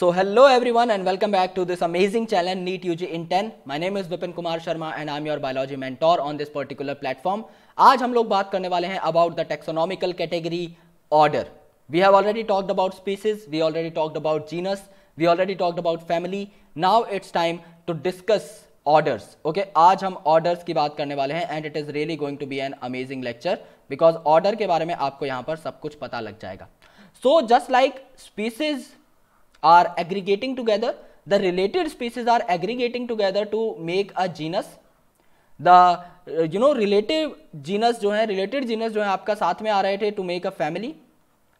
so hello everyone and welcome back to this amazing channel NEET U G in ten my name is Vipin Kumar Sharma and I am your biology mentor on this particular platform आज हम लोग बात करने वाले हैं about the taxonomical category order we have already talked about species we already talked about genus we already talked about family now it's time to discuss orders okay आज हम orders की बात करने वाले हैं and it is really going to be an amazing lecture because order के बारे में आपको यहाँ पर सब कुछ पता लग जाएगा so just like species are aggregating together the related species are aggregating together to make a genus the you know relative genus जो है related genus जो है आपका साथ में आ रहे थे to make a family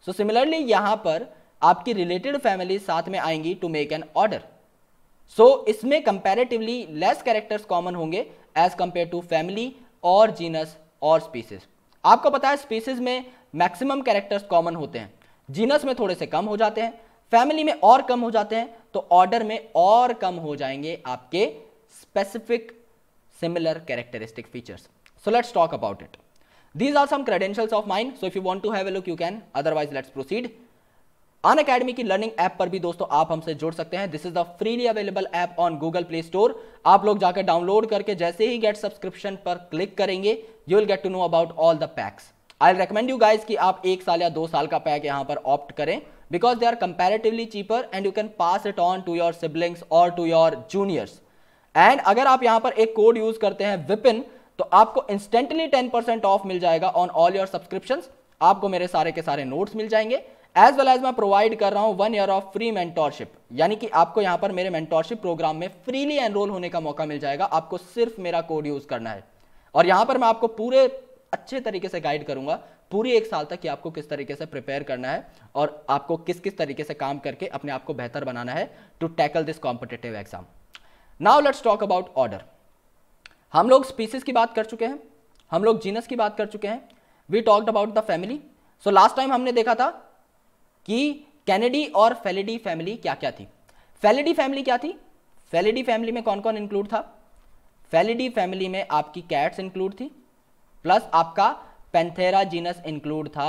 so similarly यहाँ पर आपकी related family साथ में आएंगी to make an order so इसमें comparatively less characters common होंगे as compared to family और genus और species आपको पता है species में maximum characters common होते हैं genus में थोड़े से कम हो जाते हैं फैमिली में और कम हो जाते हैं तो ऑर्डर में और कम हो जाएंगे आपके specific similar characteristic features so let's talk about it these are some credentials of mind so if you want to have a look you can otherwise let's Unacademy की लर्निंग ऐप पर भी दोस्तों आप हमसे जुड़ सकते हैं this is the freely available app on Google Play Store आप लोग जाकर डाउनलोड करके जैसे ही गेट सब्सक्रिप्शन पर क्लिक करेंगे you will get to know about all the packs I recommend you guys कि आप एक साल या दो साल का पैक यहां पर ऑप्ट करें because they are comparatively cheaper and you can pass it on to your siblings or to your juniors and अगर आप यहाँ पर एक कोड यूज करते हैं विपिन तो आपको इंस्टेंटली 10% ऑफ मिल जाएगा ऑन ऑल योर सब्सक्रिप्शन आपको मेरे सारे के सारे नोट्स मिल जाएंगे एज वेल एज मैं प्रोवाइड कर रहा हूँ one year of free mentorship यानी कि आपको यहाँ पर मेरे मेंटोरशिप प्रोग्राम में फ्रीली एनरोल होने का मौका मिल जाएगा आपको सिर्फ मेरा कोड यूज करना है और यहां पर मैं आपको पूरे अच्छे तरीके से गाइड करूंगा पूरी एक साल तक ये आपको किस तरीके से प्रिपेयर करना है और आपको किस किस तरीके से काम करके अपने आप को बेहतर बनाना है to tackle this competitive exam now let's talk about order हम लोग स्पीसीज की बात कर चुके हैं हम लोग जीनस की बात कर चुके हैं we talked about the family so last time हमने देखा था कि कैनेडी और फेलिडी फैमिली क्या क्या थी फेलिडी फैमिली क्या थी फेलिडी फैमिली में कौन कौन इंक्लूड था फेलिडी फैमिली में आपकी कैट्स इंक्लूड थी प्लस आपका पेंथेरा जीनस इंक्लूड था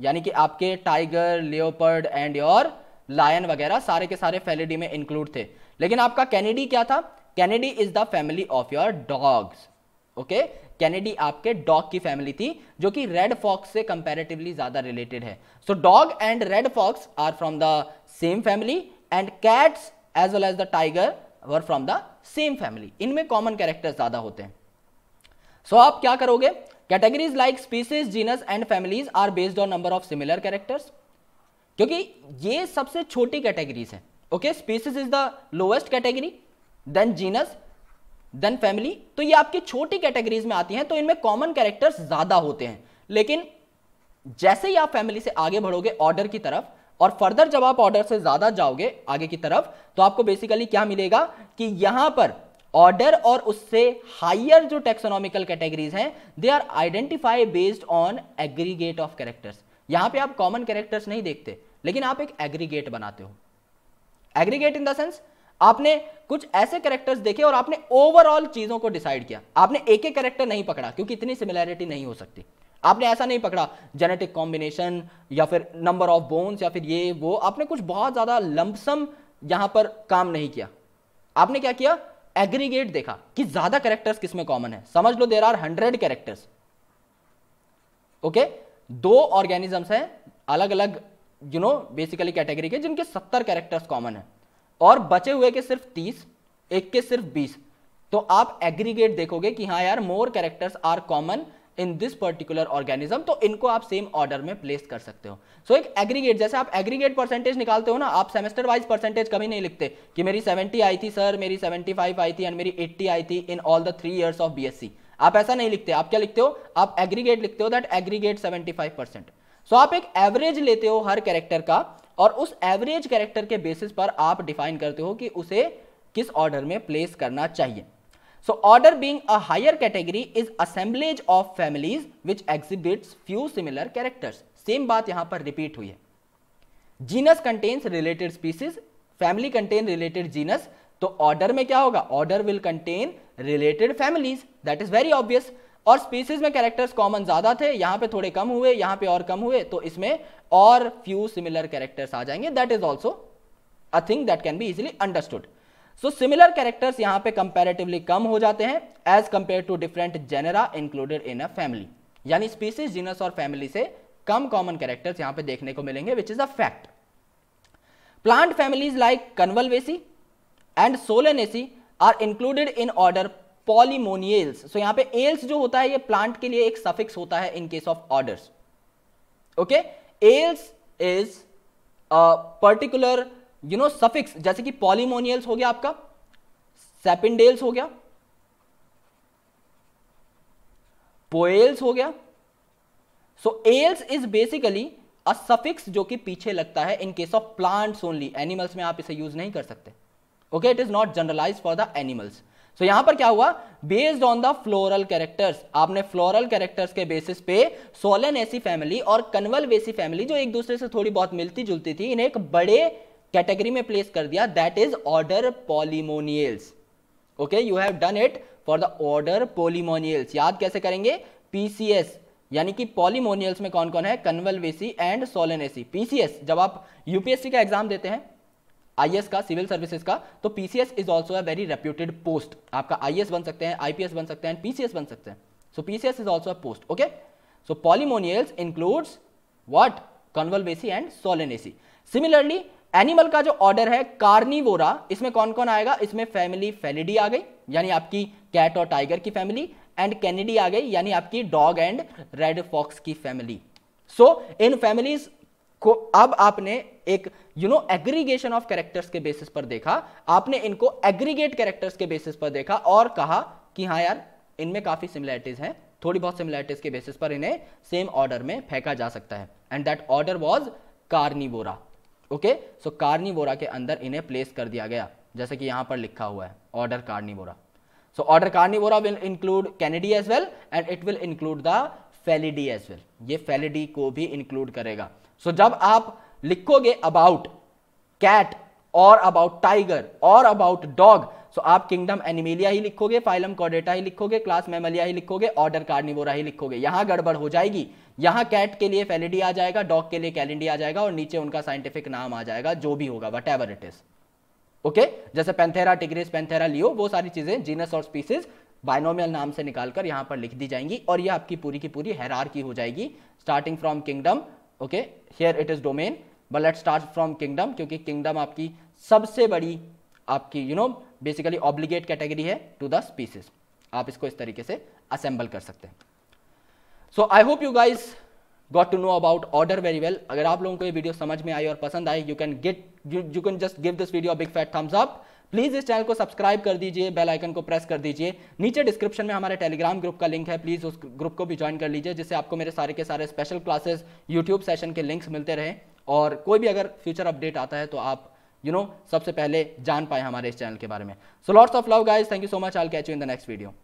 यानी कि आपके tiger leopard and your lion वगैरह सारे के सारे फेलेडी में इंक्लूड थे लेकिन आपका कैनेडी क्या था Canidae is the family of your dogs okay Canidae आपके डॉग की फैमिली थी जो कि रेड फॉक्स से कंपेरेटिवली ज्यादा रिलेटेड है so dog and red fox are from the same family and cats as well as the tiger were from the same family इनमें common character ज्यादा होते हैं सो so, आप क्या करोगे categories like species genus and families are based on number of similar characters क्योंकि ये सबसे छोटी कैटेगरीज है okay species is the lowest category then genus then family तो ये आपकी छोटी कैटेगरीज में आती हैं तो इनमें कॉमन कैरेक्टर्स ज्यादा होते हैं लेकिन जैसे ही आप फैमिली से आगे बढ़ोगे ऑर्डर की तरफ और फर्दर जब आप ऑर्डर से ज्यादा जाओगे आगे की तरफ तो आपको बेसिकली क्या मिलेगा कि यहां पर ऑर्डर और उससे हायर जो टेक्सोनॉमिकल कैटेगरीज हैं they are identify based on aggregate of characters यहां पे आप कॉमन कैरेक्टर्स नहीं देखते लेकिन आप एक एग्रीगेट बनाते हो एग्रीगेट इन द सेंस आपने कुछ ऐसे कैरेक्टर्स देखे और आपने ओवरऑल चीजों को डिसाइड किया आपने एक एक कैरेक्टर नहीं पकड़ा क्योंकि इतनी सिमिलैरिटी नहीं हो सकती आपने ऐसा नहीं पकड़ा जेनेटिक कॉम्बिनेशन या फिर नंबर ऑफ बोन्स या फिर ये वो आपने कुछ बहुत ज्यादा लंबसम यहां पर काम नहीं किया आपने क्या किया एग्रीगेट देखा कि ज्यादा कैरेक्टर्स किसमें कॉमन है समझ लो there are hundred characters okay दो ऑर्गेनिजम्स हैं अलग अलग यू नो बेसिकली कैटेगरी के जिनके सत्तर कैरेक्टर्स कॉमन है और बचे हुए के सिर्फ तीस एक के सिर्फ बीस तो आप एग्रीगेट देखोगे कि हाँ यार more characters are common in this particular organism तो इनको आप सेम ऑर्डर में प्लेस कर सकते हो सो so, एक एग्रीगेट जैसे आप एग्रीगेट परसेंटेज निकालते हो ना आप सेमेस्टर वाइज परसेंटेज कभी नहीं लिखते कि मेरी 70 आई थी सर मेरी 75 आई थी एंड मेरी 80 आई थी in all the three years of B आप ऐसा नहीं लिखते आप क्या लिखते हो आप एग्रीगेट लिखते हो दैट एग्रीगेट सेवेंटी सो आप एक एवरेज लेते हो हर कैरेक्टर का और उस एवरेज कैरेक्टर के बेसिस पर आप डिफाइन करते हो कि उसे किस ऑर्डर में प्लेस करना चाहिए So order being a higher category is assemblage of families which exhibits few similar same बात यहां पर रिपीट हुई है genus contains related species family contain related genus तो ऑर्डर में क्या होगा order will contain related families that is very obvious और स्पीसीज में कैरेक्टर्स कॉमन ज्यादा थे यहां पे थोड़े कम हुए यहां पे और कम हुए तो इसमें और फ्यू सिमिलर कैरेक्टर्स आ जाएंगे that is also a thing that can be easily understood so similar characters यहाँ पे कंपेरेटिवली कम हो जाते हैं as compare to different genera included in a family यानी स्पीसीज जीनस और फैमिली से कम कॉमन कैरेक्टर्स यहाँ पे देखने को मिलेंगे which is a fact plant families like Convolvulaceae and Solanaceae are included in order Polemoniales so यहाँ पे एल्स जो होता है ये प्लांट के लिए एक सफिक्स होता है in case of orders okay ales is particular you know suffix जैसे कि पॉलीमोनियल्स हो गया आपका सेपिंडेल्स हो गया पोएल्स हो गया so ales is basically a suffix जो कि पीछे लगता है in case of plants only animals में आप इसे यूज नहीं कर सकते okay it is not generalize for the animals so यहां पर क्या हुआ based on the floral characters आपने फ्लोरल कैरेक्टर्स के बेसिस पे सोलन एसी फैमिली और कन्वल वेसी फैमिली जो एक दूसरे से थोड़ी बहुत मिलती जुलती थी इन्हें एक बड़े कैटेगरी में प्लेस कर दिया that is order Polemoniales okay you have done it for the order Polemoniales याद कैसे करेंगे पीसीएस यानी कि पॉलीमोनियल्स में कौन कौन है कन्वलवेसी एंड सोलेनेसी पीसीएस जब आप यूपीएससी का एग्जाम देते हैं आईएएस का सिविल सर्विसेज का तो PCS is also a very reputed post आपका आईएएस बन सकते हैं आईपीएस बन सकते हैं पीसीएस बन सकते हैं so PCS is also a post okay so Polemoniales includes what Convolvulaceae and Solanaceae similarly animal का जो ऑर्डर है कार्निवोरा इसमें कौन कौन आएगा इसमें फैमिली फेलिडी आ गई यानी आपकी कैट और टाइगर की फैमिली एंड कैनेडी आ गई यानी आपकी डॉग एंड रेड फॉक्स की फैमिली सो इन फैमिलीज को अब आपने एक you know aggregation of characters के बेसिस पर देखा आपने इनको एग्रीगेट कैरेक्टर्स के बेसिस पर देखा और कहा कि हाँ यार इनमें काफ़ी सिमिलैरिटीज हैं थोड़ी बहुत सिमिलैरिटीज के बेसिस पर इन्हें सेम ऑर्डर में फेंका जा सकता है and that order was Carnivora okay so Carnivora के अंदर इन्हें प्लेस कर दिया गया जैसे कि यहां पर लिखा हुआ है order Carnivora so order Carnivora will include Canidae as well and it will include the Felidae as well ये फेलिडी को भी इंक्लूड करेगा सो so, जब आप लिखोगे अबाउट कैट और अबाउट टाइगर और अबाउट डॉग सो आप किंगडम एनिमेलिया ही लिखोगे फाइलम कॉडेटा ही लिखोगे क्लास मेमलिया ही लिखोगे ऑर्डर कार्निवोरा ही लिखोगे यहां गड़बड़ हो जाएगी यहां कैट के लिए फेलिडी आ जाएगा डॉग के लिए कैलिडी आ जाएगा और नीचे उनका साइंटिफिक नाम आ जाएगा जो भी होगा whatever it is okay जैसे पेंथेरा टिग्रेस पेंथेरा लियो वो सारी चीजें जीनस और स्पीसीज बाइनोमियल नाम से निकालकर यहाँ पर लिख दी जाएंगी और ये आपकी पूरी की पूरी हैरार की हो जाएगी starting from kingdom okay here it is domain but let start from kingdom क्योंकि किंगडम आपकी सबसे बड़ी आपकी you you know know, basically obligate category है टू द स्पीसीज आप इसको इस तरीके से असेंबल कर सकते हैं so I hope you guys got to know about order very well अगर आप लोगों को ये वीडियो समझ में आई और पसंद आई you can get you can just give this video big fat thumbs up please इस चैनल को सब्सक्राइब कर दीजिए बेल आइकन को प्रेस कर दीजिए नीचे डिस्क्रिप्शन में हमारे टेलीग्राम ग्रुप का लिंक है प्लीज उस ग्रुप को भी ज्वाइन कर लीजिए जिससे आपको मेरे सारे के सारे स्पेशल क्लासेस यूट्यूब सेशन के लिंक्स मिलते रहे और कोई भी अगर फ्यूचर अपडेट आता है तो आप यू नो सबसे पहले जान पाए हमारे इस चैनल के बारे में so lots of love guys thank you so much I'll catch you in the next video